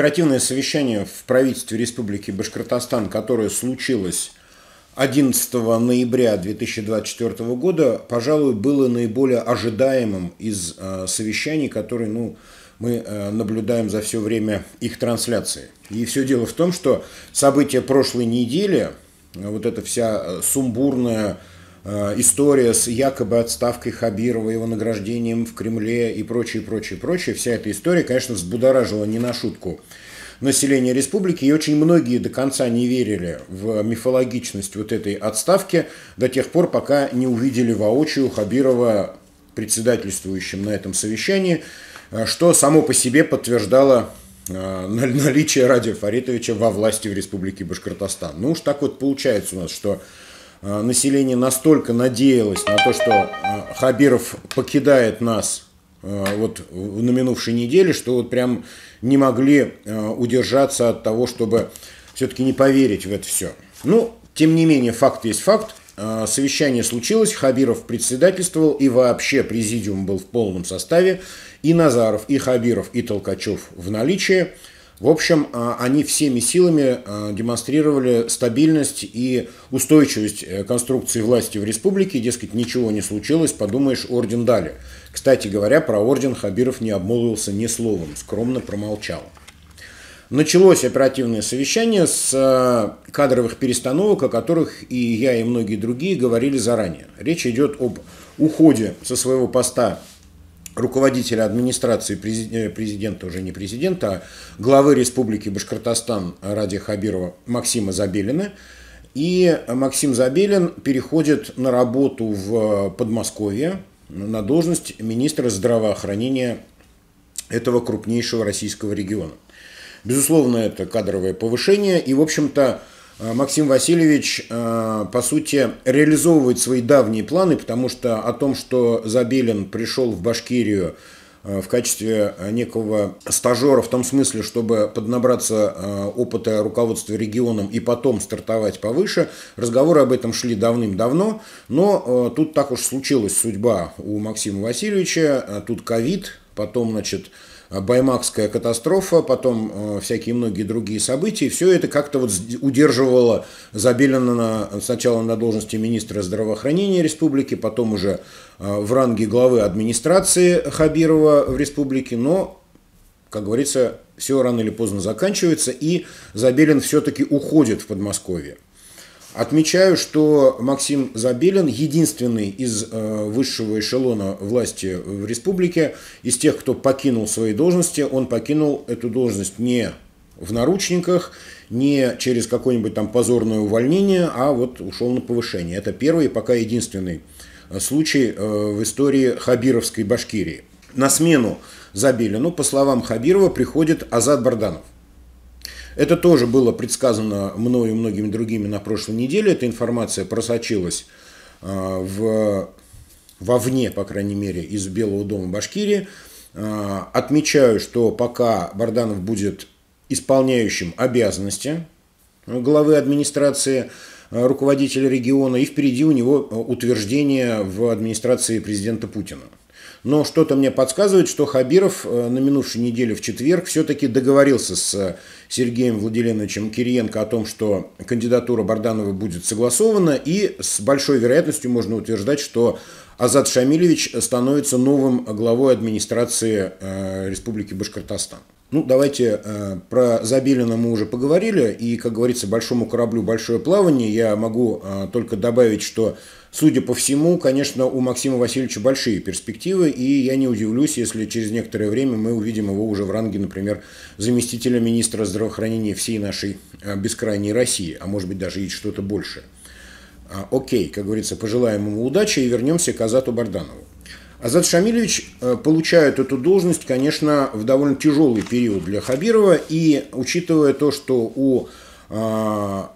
оперативное совещание в правительстве Республики Башкортостан, которое случилось 11 ноября 2024 года, пожалуй, было наиболее ожидаемым из э, совещаний, которые ну, мы э, наблюдаем за все время их трансляции. И все дело в том, что события прошлой недели, вот эта вся э, сумбурная Э, история с якобы отставкой Хабирова, его награждением в Кремле и прочее, прочее, прочее, вся эта история, конечно, взбудоражила не на шутку население республики, и очень многие до конца не верили в мифологичность вот этой отставки до тех пор, пока не увидели воочию Хабирова председательствующим на этом совещании, э, что само по себе подтверждало э, наличие Радия Фаритовича во власти в республике Башкортостан. Ну уж так вот получается у нас, что Э, население настолько надеялось на то, что э, Хабиров покидает нас э, вот на минувшей неделе, что вот прям не могли удержаться от того, чтобы все-таки не поверить в это все. Ну, тем не менее, факт есть факт. Совещание случилось, Хабиров председательствовал, и вообще президиум был в полном составе. И Назаров, и Хабиров, и Толкачев в наличии. В общем, а, они всеми силами а, демонстрировали стабильность и устойчивость э, конструкции власти в республике. Дескать, ничего не случилось, подумаешь, орден дали. Кстати говоря, про орден Хабиров не обмолвился ни словом, скромно промолчал. Началось оперативное совещание с а, кадровых перестановок, о которых и я, и многие другие говорили заранее. Речь идет об уходе со своего поста руководителя администрации э, президента, уже не президента, а главы Республики Башкортостан Ради Хабирова Максима Забелина. И Максим Забелин переходит на работу в Подмосковье на должность министра здравоохранения этого крупнейшего российского региона. Безусловно, это кадровое повышение, и, в общем-то, Э, Максим Васильевич, э, по сути, реализовывает свои давние планы, потому что о том, что Забелин пришел в Башкирию э, в качестве некого стажера, в том смысле, чтобы поднабраться опыта руководства регионом и потом стартовать повыше. Разговоры об этом шли давным-давно, но тут так уж случилась судьба у Максима Васильевича, тут ковид, потом, значит, Э, баймакская катастрофа, потом э, всякие многие другие события. Все это как-то вот удерживало Забелина на, сначала на должности министра здравоохранения республики, потом уже э, в ранге главы администрации Хабирова в республике, но, как говорится, все рано или поздно заканчивается, и Забелин все-таки уходит в Подмосковье. Отмечаю, что Максим Забелин единственный из э, высшего эшелона власти в республике, из тех, кто покинул свои должности, он покинул эту должность не в наручниках, не через какое-нибудь там позорное увольнение, а вот ушел на повышение. Это первый и пока единственный э, случай э, в истории Хабировской Башкирии. На смену Забелину, по словам Хабирова, приходит Азат Барданов – это тоже было предсказано мною и многими другими на прошлой неделе. Эта информация просочилась а, в, вовне, по крайней мере, из Белого дома Башкирии. А, отмечаю, что пока Барданов будет исполняющим обязанности э, главы администрации, э, руководителя региона, и впереди у него э, утверждение в администрации президента Путина – но что-то мне подсказывает, что Хабиров э, на минувшей неделе в четверг все-таки договорился с э, Сергеем Владимировичем Кириенко о том, что кандидатура Барданова будет согласована, и с большой вероятностью можно утверждать, что Азат Шамилевич становится новым главой администрации э, Республики Башкортостан. Ну, давайте э, про Забелина мы уже поговорили, и, как говорится, большому кораблю большое плавание. Я могу э, только добавить, что, судя по всему, конечно, у Максима Васильевича большие перспективы, и я не удивлюсь, если через некоторое время мы увидим его уже в ранге, например, заместителя министра здравоохранения всей нашей э, бескрайней России, а может быть даже и что-то большее. А, окей, как говорится, пожелаем ему удачи и вернемся к Азату Барданову. Азат Шамилевич э, получает эту должность, конечно, в довольно тяжелый период для Хабирова, и учитывая то, что у а,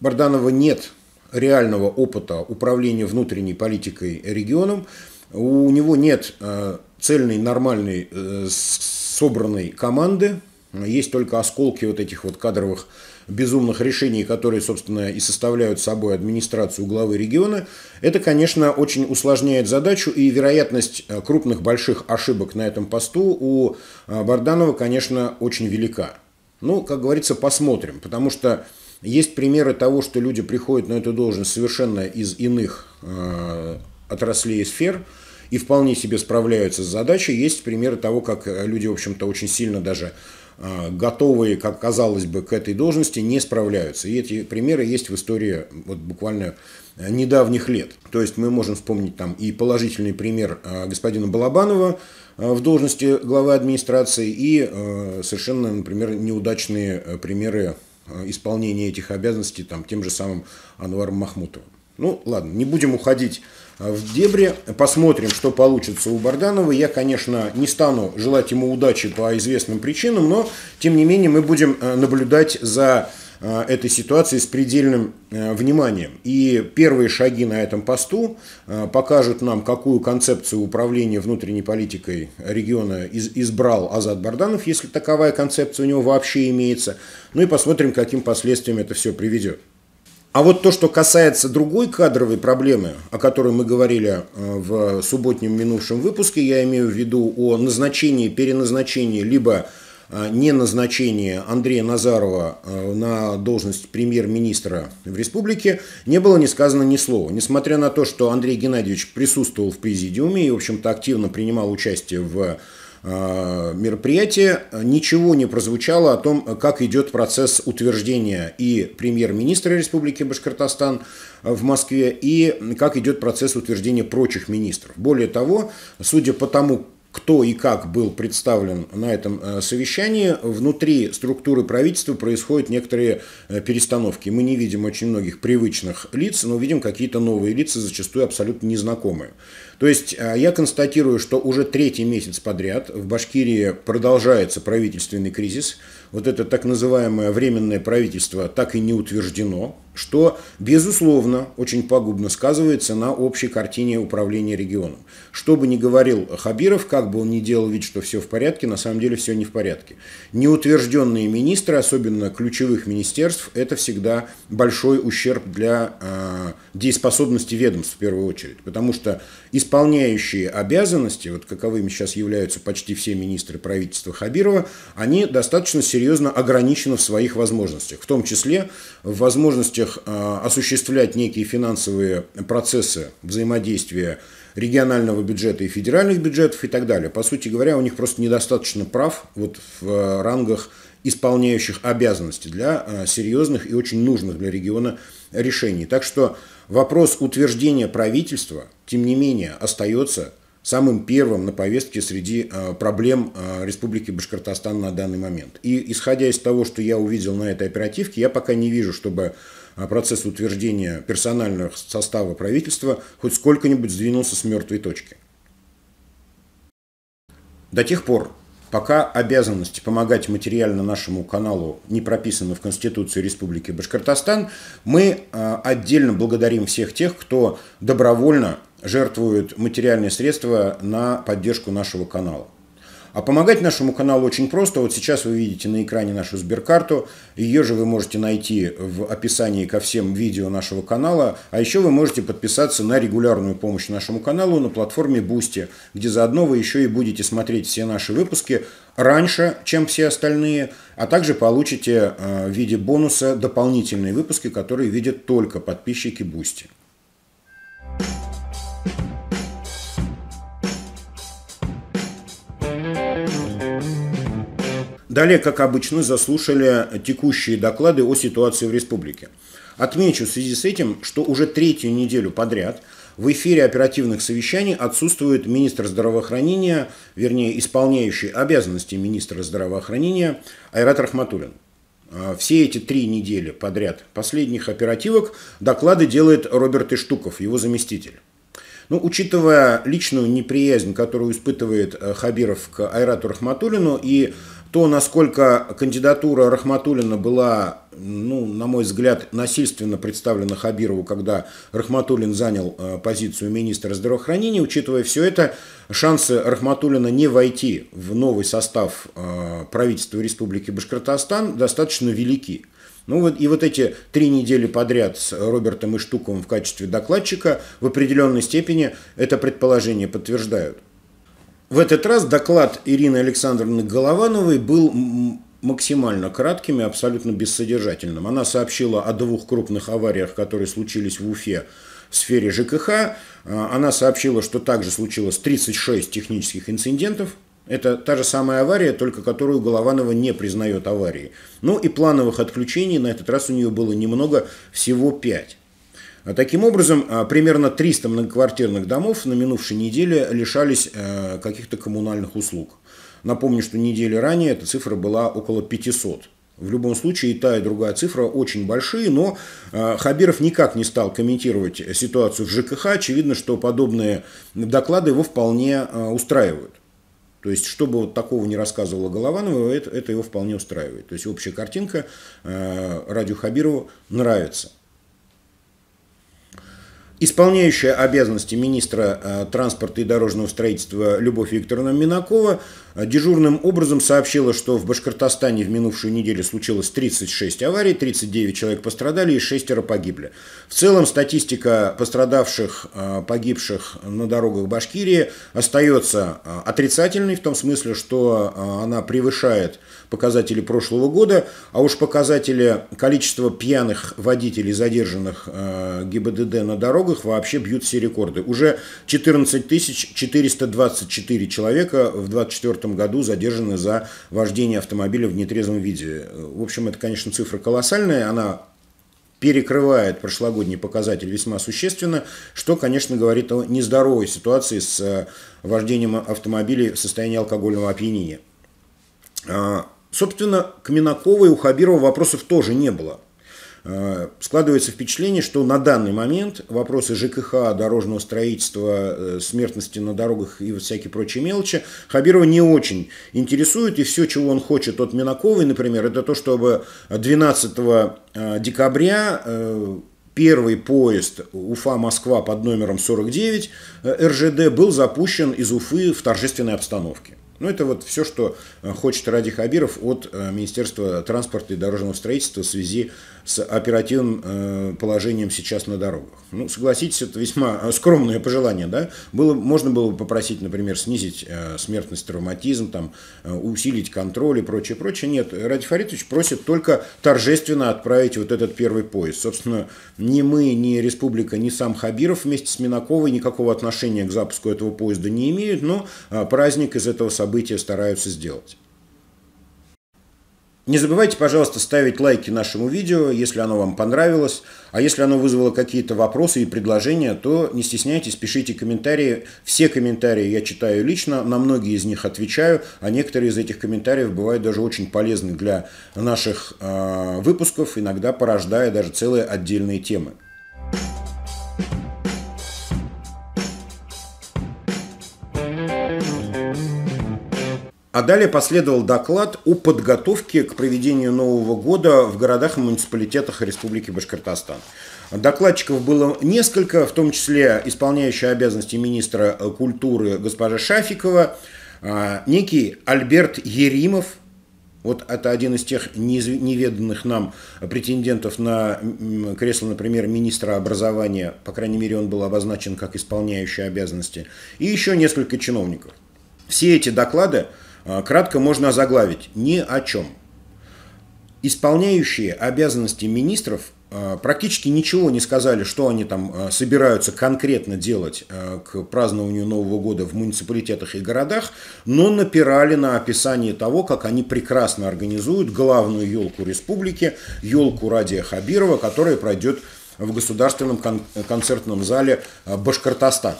Барданова нет реального опыта управления внутренней политикой регионом, у него нет э, цельной, нормальной, э, собранной команды, есть только осколки вот этих вот кадровых безумных решений, которые, собственно, и составляют собой администрацию главы региона, это, конечно, очень усложняет задачу, и вероятность э, крупных больших ошибок на этом посту у э, Барданова, конечно, очень велика. Ну, как говорится, посмотрим, потому что есть примеры того, что люди приходят на эту должность совершенно из иных э, отраслей и сфер, и вполне себе справляются с задачей. Есть примеры того, как э, люди, в общем-то, очень сильно даже а, готовые, как казалось бы, к этой должности, не справляются. И эти примеры есть в истории вот буквально э, недавних лет. То есть мы можем вспомнить там и положительный пример а, господина Балабанова а, в должности главы администрации, и э, совершенно, например, неудачные примеры исполнения этих обязанностей там, тем же самым Анваром Махмутовым. Ну, ладно, не будем уходить в дебри. Посмотрим, что получится у Барданова. Я, конечно, не стану желать ему удачи по известным причинам, но, тем не менее, мы будем э, наблюдать за э, этой ситуации с предельным э, вниманием. И первые шаги на этом посту покажут нам, какую концепцию управления внутренней политикой региона избрал Азат Барданов, если таковая концепция у него вообще имеется. Ну и посмотрим, каким последствиям это все приведет. А вот то, что касается другой кадровой проблемы, о которой мы говорили э, в субботнем минувшем выпуске, я имею в виду о назначении, переназначении, либо э, не назначение Андрея Назарова э, на должность премьер-министра в республике не было не сказано ни слова. Несмотря на то, что Андрей Геннадьевич присутствовал в президиуме и, в общем-то, активно принимал участие в Э, мероприятие ничего не прозвучало о том, как идет процесс утверждения и премьер-министра Республики Башкортостан э, в Москве, и как идет процесс утверждения прочих министров. Более того, судя по тому, кто и как был представлен на этом э, совещании. Внутри структуры правительства происходят некоторые перестановки. Мы не видим очень многих привычных лиц, но видим какие-то новые лица, зачастую абсолютно незнакомые. То есть а, я констатирую, что уже третий месяц подряд в Башкирии продолжается правительственный кризис. Вот это так называемое временное правительство так и не утверждено, что, безусловно, очень пагубно сказывается на общей картине управления регионом. Что бы ни говорил Хабиров, как бы он ни делал вид, что все в порядке, на самом деле все не в порядке. Неутвержденные министры, особенно ключевых министерств, это всегда большой ущерб для э, дееспособности ведомств в первую очередь, потому что исп исполняющие обязанности, вот каковыми сейчас являются почти все министры правительства Хабирова, они достаточно серьезно ограничены в своих возможностях, в том числе в возможностях а, осуществлять некие финансовые процессы взаимодействия регионального бюджета и федеральных бюджетов и так далее. По сути говоря, у них просто недостаточно прав вот в а, рангах исполняющих обязанности для а, серьезных и очень нужных для региона решений. Так что Вопрос утверждения правительства, тем не менее, остается самым первым на повестке среди э, проблем э, Республики Башкортостан на данный момент. И исходя из того, что я увидел на этой оперативке, я пока не вижу, чтобы э, процесс утверждения персонального состава правительства хоть сколько-нибудь сдвинулся с мертвой точки. До тех пор, Пока обязанности помогать материально нашему каналу не прописаны в Конституции Республики Башкортостан, мы э, отдельно благодарим всех тех, кто добровольно жертвует материальные средства на поддержку нашего канала. А помогать нашему каналу очень просто. Вот сейчас вы видите на экране нашу сберкарту. Ее же вы можете найти в описании ко всем видео нашего канала. А еще вы можете подписаться на регулярную помощь нашему каналу на платформе Boosty, где заодно вы еще и будете смотреть все наши выпуски раньше, чем все остальные, а также получите э, в виде бонуса дополнительные выпуски, которые видят только подписчики Boosty. Далее, как обычно, заслушали текущие доклады о ситуации в республике. Отмечу в связи с этим, что уже третью неделю подряд в эфире оперативных совещаний отсутствует министр здравоохранения, вернее, исполняющий обязанности министра здравоохранения Айрат Рахматуллин. А, все эти три недели подряд последних оперативок доклады делает Роберт Иштуков, его заместитель. Ну, учитывая личную неприязнь, которую испытывает э, Хабиров к Айрату Рахматуллину и то, насколько кандидатура Рахматуллина была, ну, на мой взгляд, насильственно представлена Хабирову, когда Рахматуллин занял э, позицию министра здравоохранения, учитывая все это, шансы Рахматуллина не войти в новый состав э, правительства Республики Башкортостан достаточно велики. Ну вот и вот эти три недели подряд с Робертом и Штуковым в качестве докладчика в определенной степени это предположение подтверждают. В этот раз доклад Ирины Александровны Головановой был максимально кратким и абсолютно бессодержательным. Она сообщила о двух крупных авариях, которые случились в Уфе в сфере ЖКХ. А, она сообщила, что также случилось 36 технических инцидентов – это та же самая авария, только которую Голованова не признает аварией. Ну и плановых отключений на этот раз у нее было немного, всего 5. А таким образом, а, примерно 300 многоквартирных домов на минувшей неделе лишались э, каких-то коммунальных услуг. Напомню, что недели ранее эта цифра была около 500. В любом случае, и та, и другая цифра очень большие, но э, Хабиров никак не стал комментировать ситуацию в ЖКХ. Очевидно, что подобные доклады его вполне э, устраивают. То есть, чтобы вот такого не рассказывала Голованова, это, это его вполне устраивает. То есть, общая картинка э, радио Хабирову нравится. Исполняющая обязанности министра э, транспорта и дорожного строительства Любовь Викторовна Минакова а дежурным образом сообщила, что в Башкортостане в минувшую неделю случилось 36 аварий, 39 человек пострадали и шестеро погибли. В целом статистика пострадавших, а, погибших на дорогах Башкирии остается а, отрицательной, в том смысле, что она превышает показатели прошлого года, а уж показатели количества пьяных водителей, задержанных ГИБДД на дорогах, вообще бьют все рекорды. Уже 14 424 человека в 24 1994 году задержаны за вождение автомобиля в нетрезвом виде. В общем, это, конечно, цифра колоссальная, она перекрывает прошлогодний показатель весьма существенно, что, конечно, говорит о нездоровой ситуации с э, вождением автомобилей в состоянии алкогольного опьянения. А, собственно, к Минаковой у Хабирова вопросов тоже не было – Э, складывается впечатление, что на данный момент вопросы ЖКХ, дорожного строительства, э, смертности на дорогах и всякие прочие мелочи Хабирова не очень интересуют. И все, чего он хочет от Минаковой, например, это то, чтобы 12 э, декабря первый поезд Уфа-Москва под номером 49 РЖД был запущен из Уфы в торжественной обстановке. Ну, это вот все, что хочет Ради Хабиров от Министерства транспорта и дорожного строительства в связи с с оперативным э, положением сейчас на дорогах. Ну, согласитесь, это весьма э, скромное пожелание, да? Было, можно было бы попросить, например, снизить э, смертность, травматизм, там, усилить контроль и прочее, прочее. Нет, Ради Фаритович просит только торжественно отправить вот этот первый поезд. Собственно, ни мы, ни Республика, ни сам Хабиров вместе с Минаковой никакого отношения к запуску этого поезда не имеют, но праздник из этого события стараются сделать. Не забывайте, пожалуйста, ставить лайки нашему видео, если оно вам понравилось. А если оно вызвало какие-то вопросы и предложения, то не стесняйтесь, пишите комментарии. Все комментарии я читаю лично, на многие из них отвечаю, а некоторые из этих комментариев бывают даже очень полезны для наших э, выпусков, иногда порождая даже целые отдельные темы. А далее последовал доклад о подготовке к проведению Нового года в городах и муниципалитетах Республики Башкортостан. Докладчиков было несколько, в том числе исполняющая обязанности министра культуры госпожа Шафикова, а, некий Альберт Еримов, вот это один из тех неведанных нам претендентов на кресло, например, министра образования, по крайней мере, он был обозначен как исполняющий обязанности, и еще несколько чиновников. Все эти доклады а, кратко можно озаглавить «ни о чем». Исполняющие обязанности министров а, практически ничего не сказали, что они там а, собираются конкретно делать к празднованию Нового года в муниципалитетах и городах, но напирали на описание того, как они прекрасно организуют главную елку республики, елку Радия Хабирова, которая пройдет в государственном кон- концертном зале Башкортостан.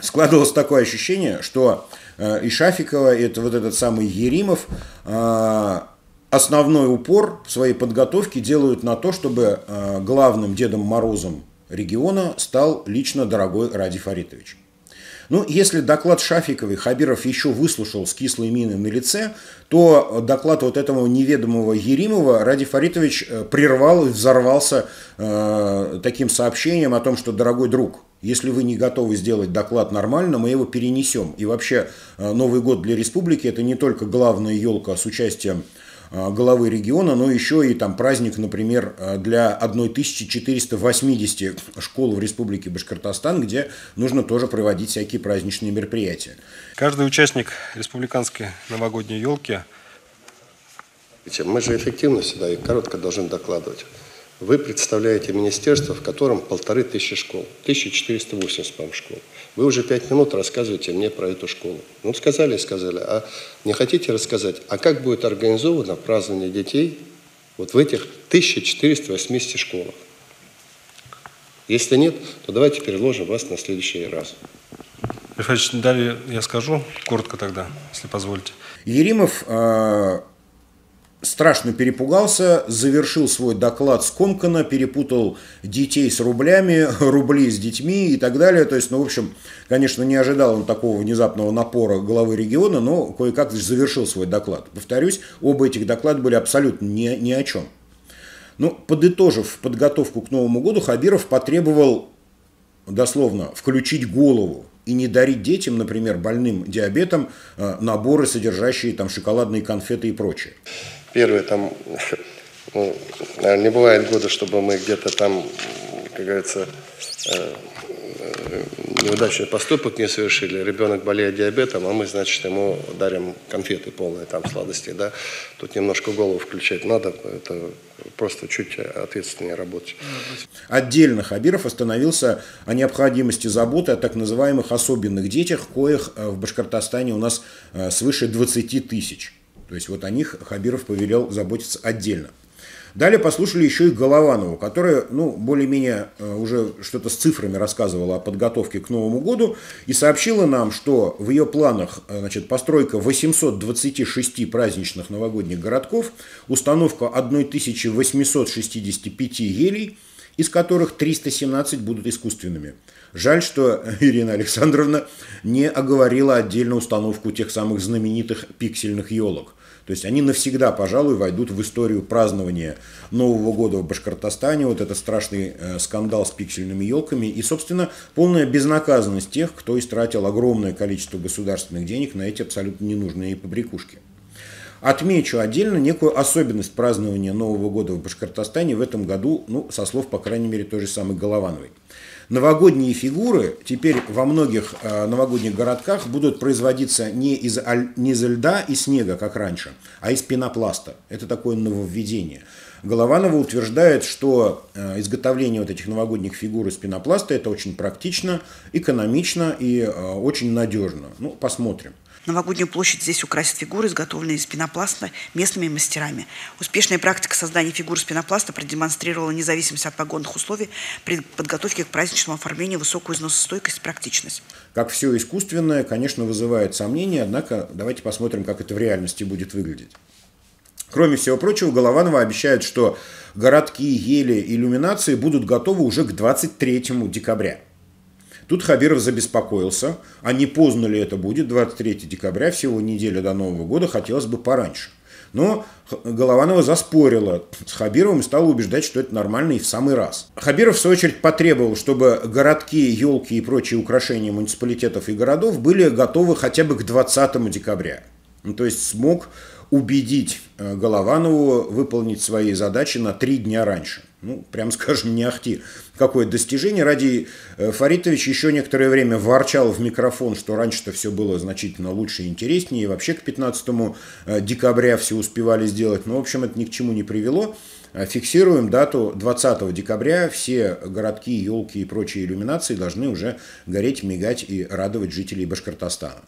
Складывалось такое ощущение, что Э, и Шафикова, это вот этот самый Еримов, э, основной упор в своей подготовке делают на то, чтобы э, главным Дедом Морозом региона стал лично дорогой Ради Фаритович. Ну, если доклад Шафиковой Хабиров еще выслушал с кислой миной на лице, то доклад вот этого неведомого Еримова Ради Фаритович прервал и взорвался э, таким сообщением о том, что, дорогой друг, если вы не готовы сделать доклад нормально, мы его перенесем. И вообще э, Новый год для республики – это не только главная елка с участием э, главы региона, но еще и там праздник, например, э, для 1480 школ в Республике Башкортостан, где нужно тоже проводить всякие праздничные мероприятия. Каждый участник республиканской новогодней елки мы же эффективно сюда и коротко должны докладывать. Вы представляете министерство, в котором полторы тысячи школ, 1480, по-моему, школ. Вы уже пять минут рассказываете мне про эту школу. Ну, сказали сказали. А не хотите рассказать, а как будет организовано празднование детей вот в этих 1480 школах? Если нет, то давайте переложим вас на следующий раз. Лев далее я скажу коротко тогда, если позволите. Еримов э, страшно перепугался, завершил свой доклад скомканно, перепутал детей с рублями, рубли с детьми и так далее. То есть, ну, в общем, конечно, не ожидал он такого внезапного напора главы региона, но кое-как завершил свой доклад. Повторюсь, оба этих доклада были абсолютно ни, ни о чем. Ну, подытожив подготовку к Новому году, Хабиров потребовал, дословно, включить голову и не дарить детям, например, больным диабетом, а, наборы, содержащие там шоколадные конфеты и прочее первые там, ну, не бывает года, чтобы мы где-то там, как говорится, э, э, неудачный поступок не совершили, ребенок болеет диабетом, а мы, значит, ему дарим конфеты полные там сладостей, да, тут немножко голову включать надо, это просто чуть ответственнее работать. Отдельно Хабиров остановился о необходимости заботы о так называемых особенных детях, коих э, в Башкортостане у нас свыше 20 тысяч. То есть вот о них Хабиров повелел заботиться отдельно. Далее послушали еще и Голованову, которая, ну, более-менее э, уже что-то с цифрами рассказывала о подготовке к Новому году и сообщила нам, что в ее планах, э, значит, постройка 826 праздничных новогодних городков, установка 1865 елей, из которых 317 будут искусственными. Жаль, что Ирина Александровна не оговорила отдельно установку тех самых знаменитых пиксельных елок – то есть они навсегда, пожалуй, войдут в историю празднования Нового года в Башкортостане, вот этот страшный э, скандал с пиксельными елками и, собственно, полная безнаказанность тех, кто истратил огромное количество государственных денег на эти абсолютно ненужные побрякушки. Отмечу отдельно некую особенность празднования Нового года в Башкортостане в этом году, ну, со слов, по крайней мере, той же самой Головановой. Новогодние фигуры теперь во многих э, новогодних городках будут производиться не из, не из льда и снега, как раньше, а из пенопласта. Это такое нововведение. Голованова утверждает, что э, изготовление вот этих новогодних фигур из пенопласта это очень практично, экономично и э, очень надежно. Ну, посмотрим. Новогоднюю площадь здесь украсят фигуры, изготовленные из пенопласта местными мастерами. Успешная практика создания фигур из пенопласта продемонстрировала независимость от погодных условий при подготовке к праздничному оформлению высокую износостойкость и практичность. Как все искусственное, конечно, вызывает сомнения, однако давайте посмотрим, как это в реальности будет выглядеть. Кроме всего прочего, Голованова обещает, что городки, ели, иллюминации будут готовы уже к 23 декабря. Тут Хабиров забеспокоился, а не поздно ли это будет, 23 декабря, всего неделя до Нового года, хотелось бы пораньше. Но Голованова заспорила с Хабировым и стала убеждать, что это нормально и в самый раз. Хабиров, в свою очередь, потребовал, чтобы городки, елки и прочие украшения муниципалитетов и городов были готовы хотя бы к 20 декабря. Ну, то есть смог убедить э, Голованову выполнить свои задачи на три дня раньше. Ну, прям скажем, не ахти. Какое достижение. Ради э, Фаритович еще некоторое время ворчал в микрофон, что раньше-то все было значительно лучше и интереснее. И вообще к 15 э, декабря все успевали сделать. Но, в общем, это ни к чему не привело. Э, фиксируем дату 20 декабря. Все городки, елки и прочие иллюминации должны уже гореть, мигать и радовать жителей Башкортостана.